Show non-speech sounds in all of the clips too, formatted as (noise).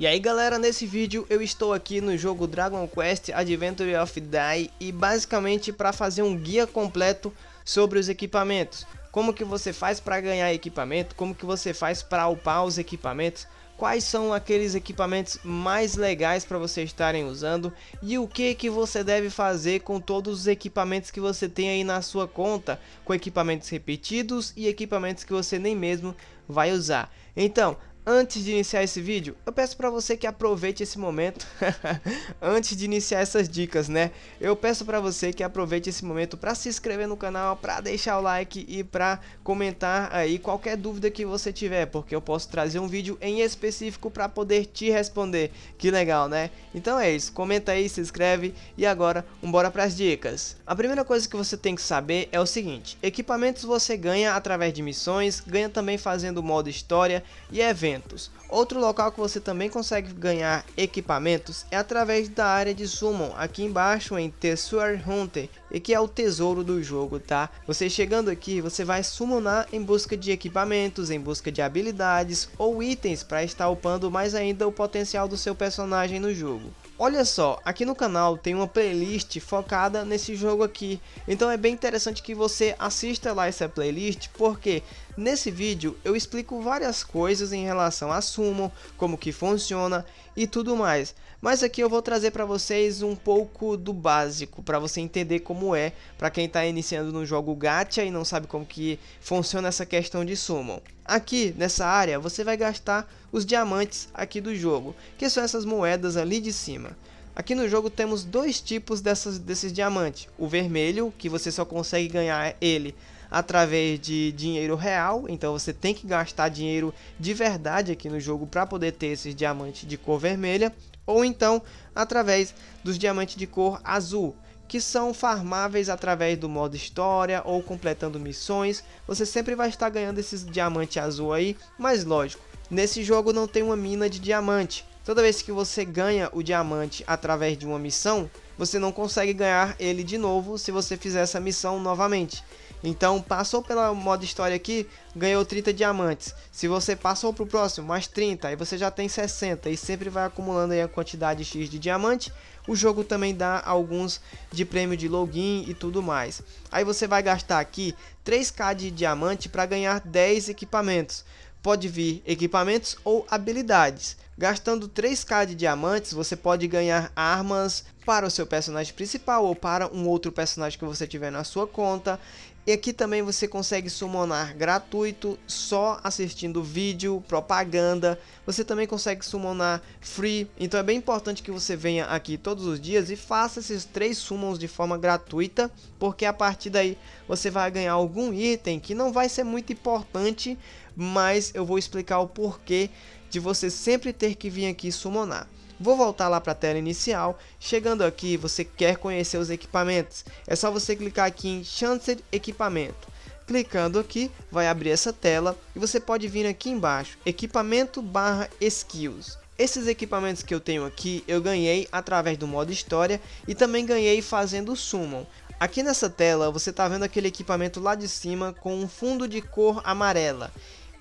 E aí galera, nesse vídeo eu estou aqui no jogo Dragon Quest Adventure of Die e basicamente para fazer um guia completo sobre os equipamentos. Como que você faz para ganhar equipamento, como que você faz para upar os equipamentos, quais são aqueles equipamentos mais legais para você estarem usando e o que que você deve fazer com todos os equipamentos que você tem aí na sua conta, com equipamentos repetidos e equipamentos que você nem mesmo vai usar. Então, Antes de iniciar esse vídeo, eu peço para você que aproveite esse momento (laughs) antes de iniciar essas dicas, né? Eu peço para você que aproveite esse momento para se inscrever no canal, para deixar o like e para comentar aí qualquer dúvida que você tiver, porque eu posso trazer um vídeo em específico para poder te responder. Que legal, né? Então é isso, comenta aí, se inscreve e agora, bora para as dicas. A primeira coisa que você tem que saber é o seguinte: equipamentos você ganha através de missões, ganha também fazendo modo história e eventos equipamentos. Outro local que você também consegue ganhar equipamentos é através da área de Summon, aqui embaixo em Tessuer Hunter, e que é o tesouro do jogo, tá? Você chegando aqui, você vai summonar em busca de equipamentos, em busca de habilidades ou itens para estar upando mais ainda o potencial do seu personagem no jogo. Olha só, aqui no canal tem uma playlist focada nesse jogo aqui, então é bem interessante que você assista lá essa playlist, porque nesse vídeo eu explico várias coisas em relação a Summon, como que funciona e tudo mais mas aqui eu vou trazer para vocês um pouco do básico, para você entender como é, para quem está iniciando no jogo gacha e não sabe como que funciona essa questão de summon. Aqui, nessa área, você vai gastar os diamantes aqui do jogo, que são essas moedas ali de cima. Aqui no jogo temos dois tipos dessas, desses diamantes. O vermelho, que você só consegue ganhar ele através de dinheiro real, então você tem que gastar dinheiro de verdade aqui no jogo para poder ter esses diamantes de cor vermelha ou então através dos diamantes de cor azul, que são farmáveis através do modo história ou completando missões. Você sempre vai estar ganhando esses diamantes azul aí, mas lógico, nesse jogo não tem uma mina de diamante. Toda vez que você ganha o diamante através de uma missão, você não consegue ganhar ele de novo se você fizer essa missão novamente. Então, passou pela modo história aqui, ganhou 30 diamantes. Se você passou pro próximo, mais 30, aí você já tem 60 e sempre vai acumulando aí a quantidade X de diamante. O jogo também dá alguns de prêmio de login e tudo mais. Aí você vai gastar aqui 3k de diamante para ganhar 10 equipamentos. Pode vir equipamentos ou habilidades. Gastando 3k de diamantes, você pode ganhar armas para o seu personagem principal ou para um outro personagem que você tiver na sua conta. E aqui também você consegue summonar gratuito, só assistindo vídeo, propaganda. Você também consegue summonar free. Então é bem importante que você venha aqui todos os dias e faça esses três summons de forma gratuita. Porque a partir daí você vai ganhar algum item que não vai ser muito importante. Mas eu vou explicar o porquê de você sempre ter que vir aqui summonar. Vou voltar lá para a tela inicial. Chegando aqui, você quer conhecer os equipamentos. É só você clicar aqui em Chanced Equipamento. Clicando aqui, vai abrir essa tela e você pode vir aqui embaixo, equipamento barra skills. Esses equipamentos que eu tenho aqui, eu ganhei através do modo história e também ganhei fazendo o summon. Aqui nessa tela você está vendo aquele equipamento lá de cima com um fundo de cor amarela.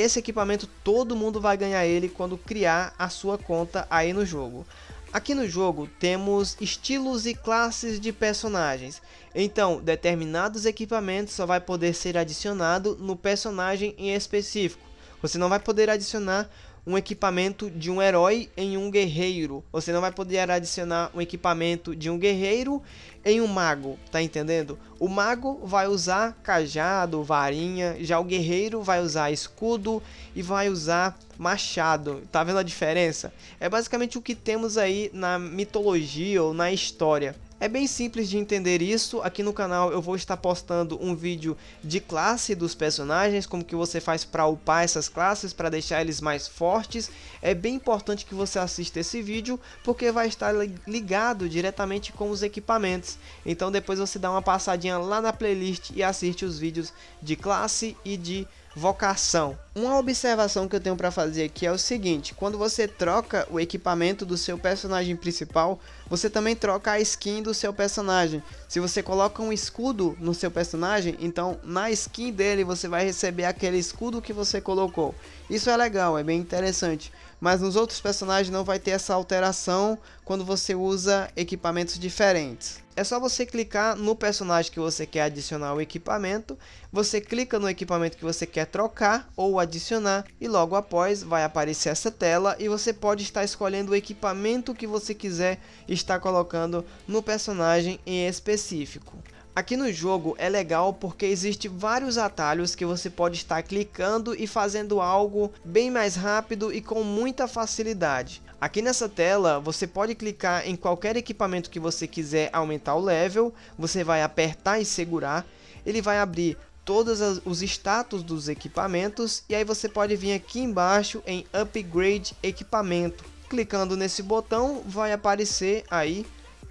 Esse equipamento todo mundo vai ganhar ele quando criar a sua conta aí no jogo. Aqui no jogo temos estilos e classes de personagens, então determinados equipamentos só vai poder ser adicionado no personagem em específico. Você não vai poder adicionar um equipamento de um herói em um guerreiro. Você não vai poder adicionar um equipamento de um guerreiro em um mago, tá entendendo? O mago vai usar cajado, varinha, já o guerreiro vai usar escudo e vai usar machado. Tá vendo a diferença? É basicamente o que temos aí na mitologia ou na história. É bem simples de entender isso, aqui no canal eu vou estar postando um vídeo de classe dos personagens, como que você faz para upar essas classes, para deixar eles mais fortes. É bem importante que você assista esse vídeo, porque vai estar ligado diretamente com os equipamentos. Então depois você dá uma passadinha lá na playlist e assiste os vídeos de classe e de vocação. Uma observação que eu tenho para fazer aqui é o seguinte: quando você troca o equipamento do seu personagem principal, você também troca a skin do seu personagem. Se você coloca um escudo no seu personagem, então na skin dele você vai receber aquele escudo que você colocou. Isso é legal, é bem interessante mas nos outros personagens não vai ter essa alteração quando você usa equipamentos diferentes. É só você clicar no personagem que você quer adicionar o equipamento, você clica no equipamento que você quer trocar ou adicionar e logo após vai aparecer essa tela e você pode estar escolhendo o equipamento que você quiser estar colocando no personagem em específico. Aqui no jogo é legal porque existe vários atalhos que você pode estar clicando e fazendo algo bem mais rápido e com muita facilidade. Aqui nessa tela você pode clicar em qualquer equipamento que você quiser aumentar o level, você vai apertar e segurar, ele vai abrir todos os status dos equipamentos e aí você pode vir aqui embaixo em Upgrade Equipamento. Clicando nesse botão vai aparecer aí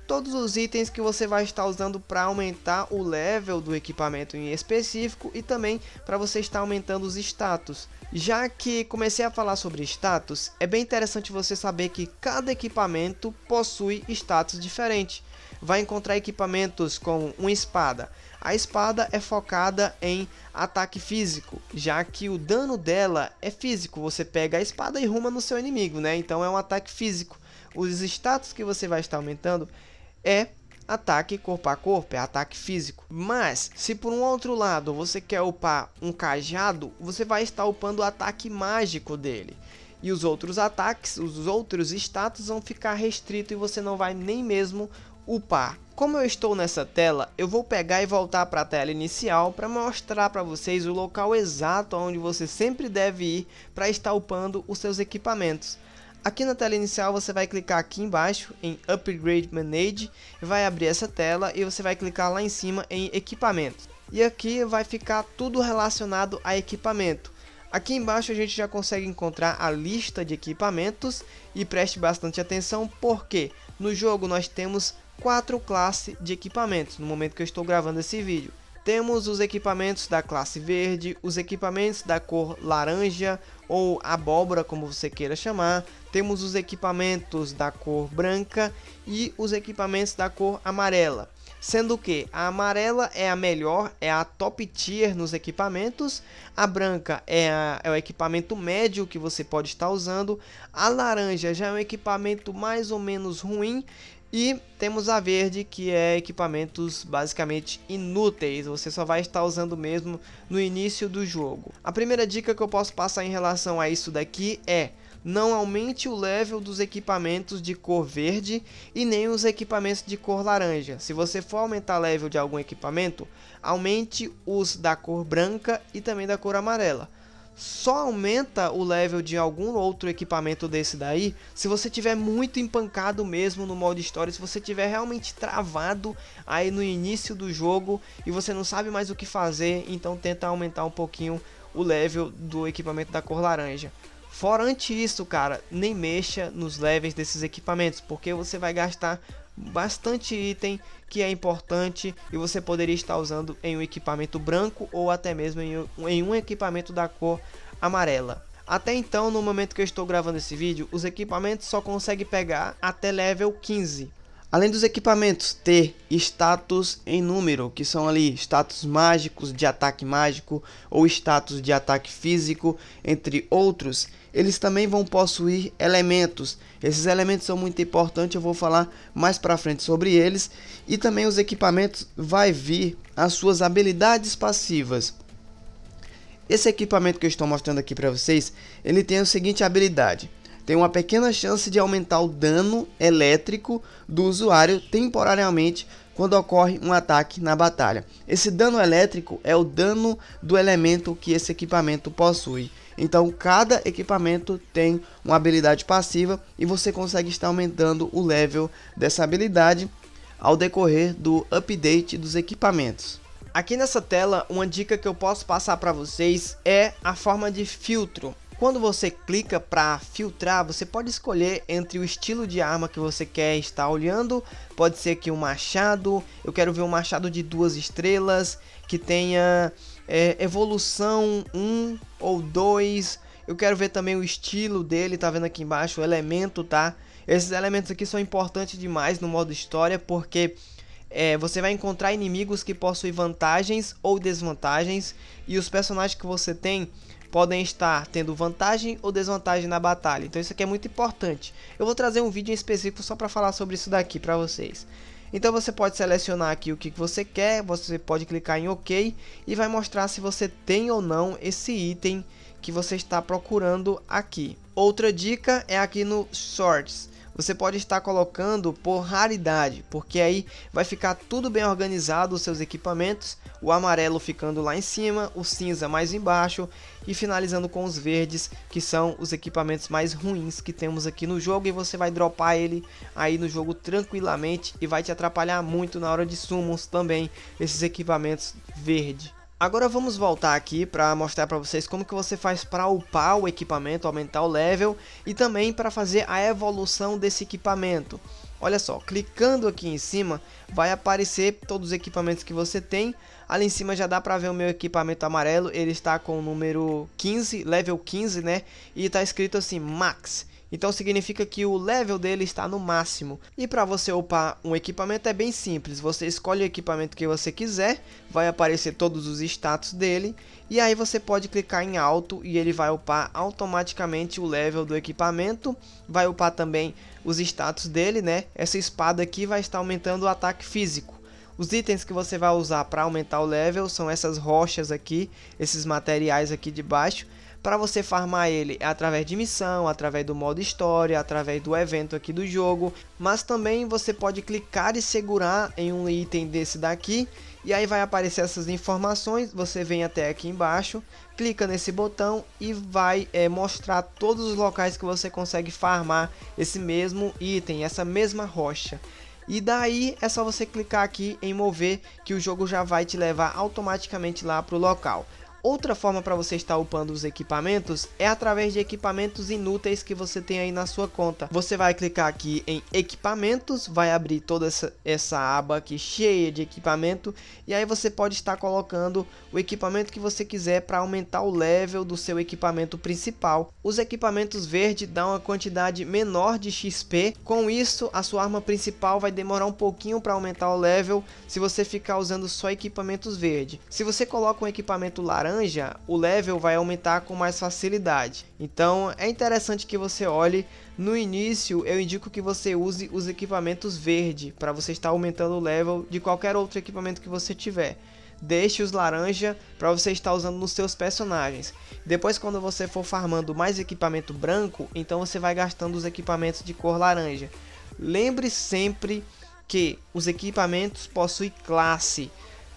todos os itens que você vai estar usando para aumentar o level do equipamento em específico e também para você estar aumentando os status. Já que comecei a falar sobre status, é bem interessante você saber que cada equipamento possui status diferente. Vai encontrar equipamentos como uma espada. A espada é focada em ataque físico, já que o dano dela é físico. Você pega a espada e ruma no seu inimigo, né? Então é um ataque físico. Os status que você vai estar aumentando é ataque corpo a corpo, é ataque físico. Mas, se por um outro lado você quer upar um cajado, você vai estar upando o ataque mágico dele. E os outros ataques, os outros status vão ficar restritos e você não vai nem mesmo upar. Como eu estou nessa tela, eu vou pegar e voltar para a tela inicial para mostrar para vocês o local exato onde você sempre deve ir para estar upando os seus equipamentos. Aqui na tela inicial você vai clicar aqui embaixo em Upgrade Manage, vai abrir essa tela e você vai clicar lá em cima em Equipamento. E aqui vai ficar tudo relacionado a equipamento. Aqui embaixo a gente já consegue encontrar a lista de equipamentos e preste bastante atenção porque no jogo nós temos quatro classes de equipamentos no momento que eu estou gravando esse vídeo. Temos os equipamentos da classe verde, os equipamentos da cor laranja ou abóbora, como você queira chamar. Temos os equipamentos da cor branca e os equipamentos da cor amarela. Sendo que a amarela é a melhor, é a top tier nos equipamentos, a branca é, a, é, o equipamento médio que você pode estar usando, a laranja já é um equipamento mais ou menos ruim e temos a verde, que é equipamentos basicamente inúteis, você só vai estar usando mesmo no início do jogo. A primeira dica que eu posso passar em relação a isso daqui é não aumente o level dos equipamentos de cor verde e nem os equipamentos de cor laranja. Se você for aumentar level de algum equipamento, aumente os da cor branca e também da cor amarela só aumenta o level de algum outro equipamento desse daí se você tiver muito empancado mesmo no modo história, se você tiver realmente travado aí no início do jogo e você não sabe mais o que fazer, então tenta aumentar um pouquinho o level do equipamento da cor laranja. Fora isso, cara, nem mexa nos levels desses equipamentos, porque você vai gastar bastante item que é importante e você poderia estar usando em um equipamento branco ou até mesmo em um equipamento da cor amarela. Até então, no momento que eu estou gravando esse vídeo, os equipamentos só conseguem pegar até level 15. Além dos equipamentos ter status em número, que são ali status mágicos de ataque mágico ou status de ataque físico, entre outros, eles também vão possuir elementos. Esses elementos são muito importantes, eu vou falar mais para frente sobre eles. E também os equipamentos vai vir as suas habilidades passivas. Esse equipamento que eu estou mostrando aqui para vocês, ele tem a seguinte habilidade tem uma pequena chance de aumentar o dano elétrico do usuário temporariamente quando ocorre um ataque na batalha. Esse dano elétrico é o dano do elemento que esse equipamento possui. Então cada equipamento tem uma habilidade passiva e você consegue estar aumentando o level dessa habilidade ao decorrer do update dos equipamentos. Aqui nessa tela, uma dica que eu posso passar para vocês é a forma de filtro quando você clica para filtrar, você pode escolher entre o estilo de arma que você quer estar olhando. Pode ser que um machado, eu quero ver um machado de duas estrelas, que tenha é, evolução 1 ou 2. Eu quero ver também o estilo dele, tá vendo aqui embaixo, o elemento, tá? Esses elementos aqui são importantes demais no modo história, porque é, você vai encontrar inimigos que possuem vantagens ou desvantagens, e os personagens que você tem podem estar tendo vantagem ou desvantagem na batalha. Então isso aqui é muito importante. Eu vou trazer um vídeo em específico só para falar sobre isso daqui para vocês. Então você pode selecionar aqui o que você quer, você pode clicar em OK e vai mostrar se você tem ou não esse item que você está procurando aqui. Outra dica é aqui no Shorts você pode estar colocando por raridade, porque aí vai ficar tudo bem organizado os seus equipamentos, o amarelo ficando lá em cima, o cinza mais embaixo e finalizando com os verdes, que são os equipamentos mais ruins que temos aqui no jogo e você vai dropar ele aí no jogo tranquilamente e vai te atrapalhar muito na hora de summons também esses equipamentos verde. Agora vamos voltar aqui para mostrar para vocês como que você faz para upar o equipamento, aumentar o level e também para fazer a evolução desse equipamento. Olha só, clicando aqui em cima vai aparecer todos os equipamentos que você tem. Ali em cima já dá para ver o meu equipamento amarelo, ele está com o número 15, level 15 né, e está escrito assim Max. Então significa que o level dele está no máximo. E para você upar um equipamento é bem simples. Você escolhe o equipamento que você quiser. Vai aparecer todos os status dele. E aí você pode clicar em alto e ele vai upar automaticamente o level do equipamento. Vai upar também os status dele, né? Essa espada aqui vai estar aumentando o ataque físico. Os itens que você vai usar para aumentar o level são essas rochas aqui, esses materiais aqui de baixo. Para você farmar ele é através de missão, através do modo história, através do evento aqui do jogo, mas também você pode clicar e segurar em um item desse daqui e aí vai aparecer essas informações, você vem até aqui embaixo, clica nesse botão e vai é, mostrar todos os locais que você consegue farmar esse mesmo item, essa mesma rocha. E daí é só você clicar aqui em mover que o jogo já vai te levar automaticamente lá para o local. Outra forma para você estar upando os equipamentos é através de equipamentos inúteis que você tem aí na sua conta. Você vai clicar aqui em equipamentos, vai abrir toda essa, essa aba aqui cheia de equipamento e aí você pode estar colocando o equipamento que você quiser para aumentar o level do seu equipamento principal. Os equipamentos verde dão uma quantidade menor de XP, com isso a sua arma principal vai demorar um pouquinho para aumentar o level se você ficar usando só equipamentos verde. Se você coloca um equipamento laranja laranja, o level vai aumentar com mais facilidade. Então é interessante que você olhe. No início eu indico que você use os equipamentos verde para você estar aumentando o level de qualquer outro equipamento que você tiver. Deixe os laranja para você estar usando nos seus personagens. Depois quando você for farmando mais equipamento branco, então você vai gastando os equipamentos de cor laranja. Lembre sempre que os equipamentos possuem classe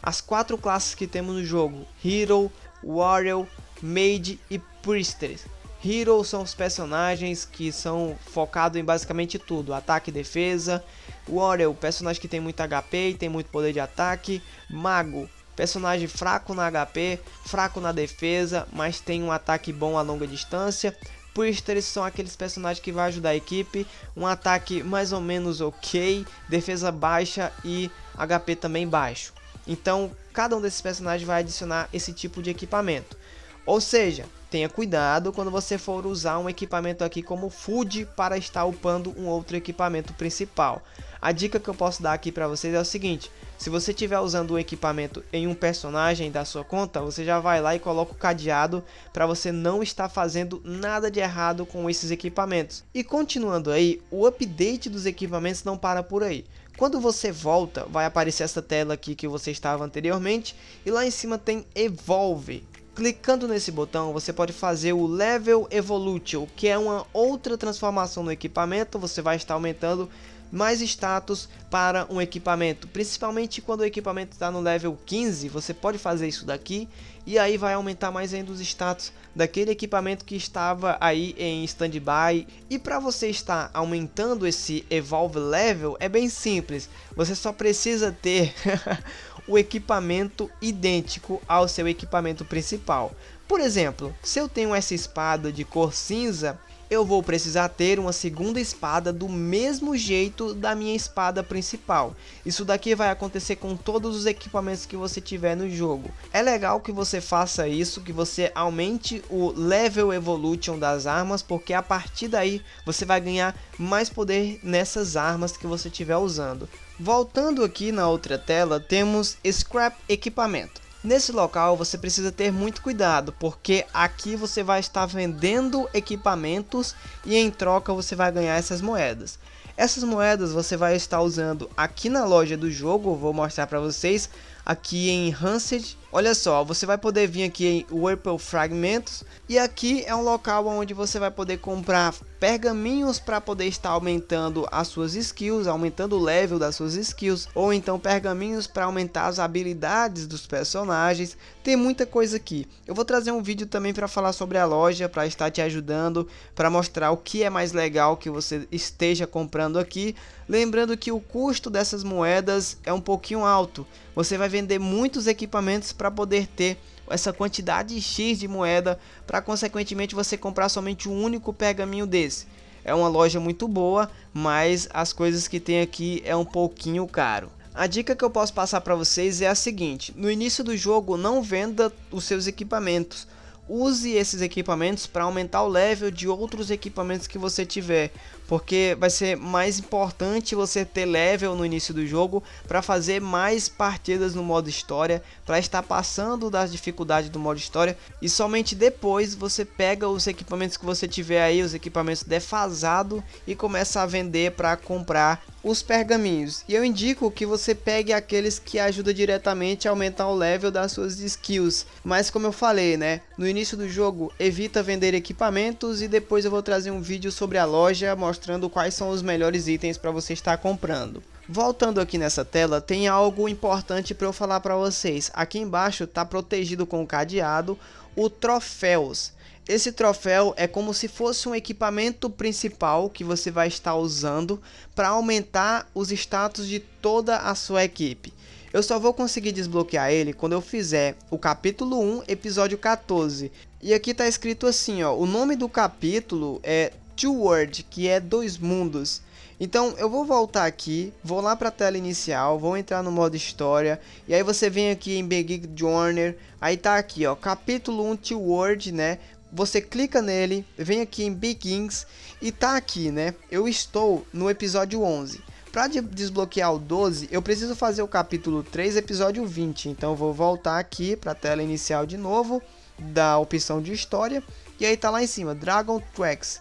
as quatro classes que temos no jogo: Hero, Warrior, Mage e Priestess. Heroes são os personagens que são focados em basicamente tudo: ataque e defesa. Warrior, personagem que tem muito HP e tem muito poder de ataque. Mago, personagem fraco na HP, fraco na defesa, mas tem um ataque bom a longa distância. Priesters são aqueles personagens que vão ajudar a equipe, um ataque mais ou menos ok, defesa baixa e HP também baixo. Então, cada um desses personagens vai adicionar esse tipo de equipamento. Ou seja, tenha cuidado quando você for usar um equipamento aqui como food para estar upando um outro equipamento principal. A dica que eu posso dar aqui para vocês é o seguinte, se você estiver usando o um equipamento em um personagem da sua conta, você já vai lá e coloca o cadeado para você não estar fazendo nada de errado com esses equipamentos. E continuando aí, o update dos equipamentos não para por aí. Quando você volta, vai aparecer essa tela aqui que você estava anteriormente e lá em cima tem Evolve. Clicando nesse botão, você pode fazer o Level Evolution, que é uma outra transformação no equipamento, você vai estar aumentando mais status para um equipamento. Principalmente quando o equipamento está no level 15, você pode fazer isso daqui e aí vai aumentar mais ainda os status daquele equipamento que estava aí em standby. E para você estar aumentando esse evolve level é bem simples, você só precisa ter (laughs) o equipamento idêntico ao seu equipamento principal. Por exemplo, se eu tenho essa espada de cor cinza, eu vou precisar ter uma segunda espada do mesmo jeito da minha espada principal. Isso daqui vai acontecer com todos os equipamentos que você tiver no jogo. É legal que você faça isso, que você aumente o level evolution das armas, porque a partir daí você vai ganhar mais poder nessas armas que você estiver usando. Voltando aqui na outra tela, temos Scrap Equipamento. Nesse local você precisa ter muito cuidado, porque aqui você vai estar vendendo equipamentos e em troca você vai ganhar essas moedas. Essas moedas você vai estar usando aqui na loja do jogo, vou mostrar para vocês, aqui em Hansed Olha só, você vai poder vir aqui em Whirlpool Fragmentos e aqui é um local onde você vai poder comprar pergaminhos para poder estar aumentando as suas skills, aumentando o level das suas skills, ou então pergaminhos para aumentar as habilidades dos personagens. Tem muita coisa aqui. Eu vou trazer um vídeo também para falar sobre a loja, para estar te ajudando, para mostrar o que é mais legal que você esteja comprando aqui. Lembrando que o custo dessas moedas é um pouquinho alto. Você vai vender muitos equipamentos para poder ter essa quantidade X de moeda para consequentemente você comprar somente um único pergaminho desse. É uma loja muito boa, mas as coisas que tem aqui é um pouquinho caro. A dica que eu posso passar para vocês é a seguinte: no início do jogo não venda os seus equipamentos. Use esses equipamentos para aumentar o level de outros equipamentos que você tiver, porque vai ser mais importante você ter level no início do jogo para fazer mais partidas no modo história, para estar passando das dificuldades do modo história e somente depois você pega os equipamentos que você tiver aí, os equipamentos defasado e começa a vender para comprar os pergaminhos. E eu indico que você pegue aqueles que ajudam diretamente a aumentar o level das suas skills. Mas como eu falei, né, no início do jogo evita vender equipamentos e depois eu vou trazer um vídeo sobre a loja mostrando mostrando quais são os melhores itens para você estar comprando. Voltando aqui nessa tela, tem algo importante para eu falar para vocês. Aqui embaixo está protegido com cadeado o troféus. Esse troféu é como se fosse um equipamento principal que você vai estar usando para aumentar os status de toda a sua equipe. Eu só vou conseguir desbloquear ele quando eu fizer o capítulo 1, episódio 14. E aqui tá escrito assim, ó, o nome do capítulo é Two World, que é dois mundos. Então eu vou voltar aqui, vou lá para a tela inicial, vou entrar no modo história e aí você vem aqui em Big Journey, aí tá aqui ó, capítulo 1 Two World, né? Você clica nele, vem aqui em Begins e tá aqui, né? Eu estou no episódio 11. Para de desbloquear o 12, eu preciso fazer o capítulo 3, episódio 20. Então eu vou voltar aqui para a tela inicial de novo, da opção de história e aí tá lá em cima, Dragon Tracks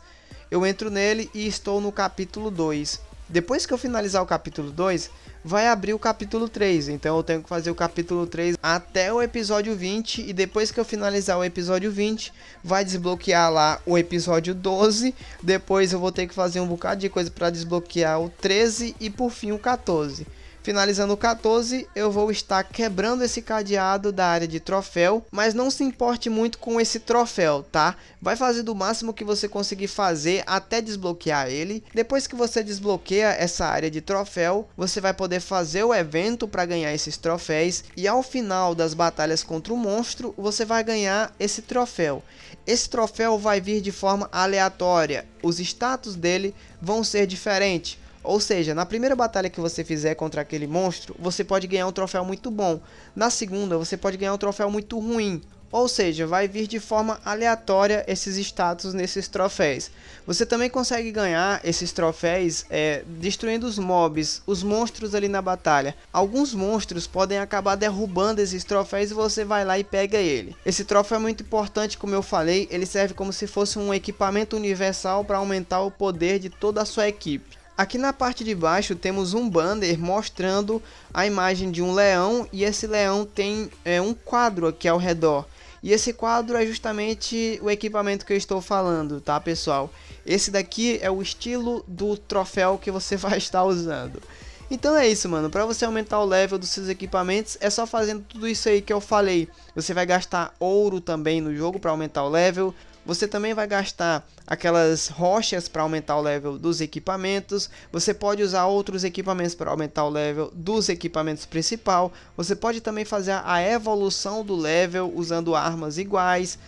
eu entro nele e estou no capítulo 2. Depois que eu finalizar o capítulo 2, vai abrir o capítulo 3. Então eu tenho que fazer o capítulo 3 até o episódio 20. E depois que eu finalizar o episódio 20, vai desbloquear lá o episódio 12. Depois eu vou ter que fazer um bocado de coisa para desbloquear o 13 e por fim o 14. Finalizando o 14, eu vou estar quebrando esse cadeado da área de troféu, mas não se importe muito com esse troféu, tá? Vai fazer do máximo que você conseguir fazer até desbloquear ele. Depois que você desbloqueia essa área de troféu, você vai poder fazer o evento para ganhar esses troféus e ao final das batalhas contra o monstro, você vai ganhar esse troféu. Esse troféu vai vir de forma aleatória, os status dele vão ser diferentes ou seja, na primeira batalha que você fizer contra aquele monstro, você pode ganhar um troféu muito bom. Na segunda, você pode ganhar um troféu muito ruim. Ou seja, vai vir de forma aleatória esses status nesses troféus. Você também consegue ganhar esses troféus é, destruindo os mobs, os monstros ali na batalha. Alguns monstros podem acabar derrubando esses troféus e você vai lá e pega ele. Esse troféu é muito importante, como eu falei, ele serve como se fosse um equipamento universal para aumentar o poder de toda a sua equipe. Aqui na parte de baixo temos um banner mostrando a imagem de um leão e esse leão tem é, um quadro aqui ao redor. E esse quadro é justamente o equipamento que eu estou falando, tá pessoal? Esse daqui é o estilo do troféu que você (laughs) vai estar usando. Então é isso, mano. Para você aumentar o level dos seus equipamentos, é só fazendo tudo isso aí que eu falei. Você vai gastar ouro também no jogo para aumentar o level. Você também vai gastar aquelas rochas para aumentar o level dos equipamentos. Você pode usar outros equipamentos para aumentar o level dos equipamentos principal. Você pode também fazer a evolução do level usando armas iguais.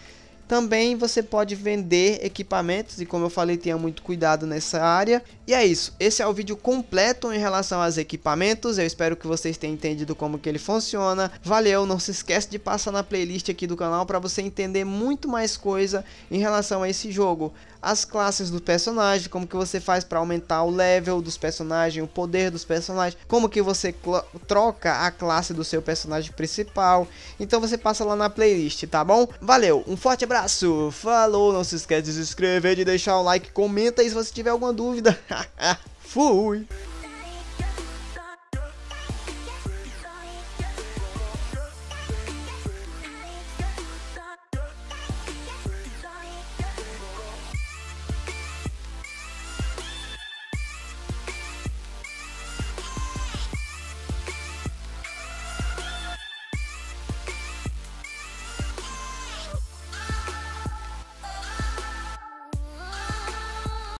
Também você pode vender equipamentos e como eu falei, tenha muito cuidado nessa área. E é isso, esse é o vídeo completo em relação aos equipamentos, eu espero que vocês tenham entendido como que ele funciona. Valeu, não se esquece de passar na playlist aqui do canal para você entender muito mais coisa em relação a esse jogo. As classes do personagem, como que você faz para aumentar o level dos personagens, o poder dos personagens, como que você troca a classe do seu personagem principal. Então você passa lá na playlist, tá bom? Valeu, um forte abraço! abraço, falou, não se esquece de se inscrever, de deixar o like, comenta aí se você tiver alguma dúvida. (laughs) Fui!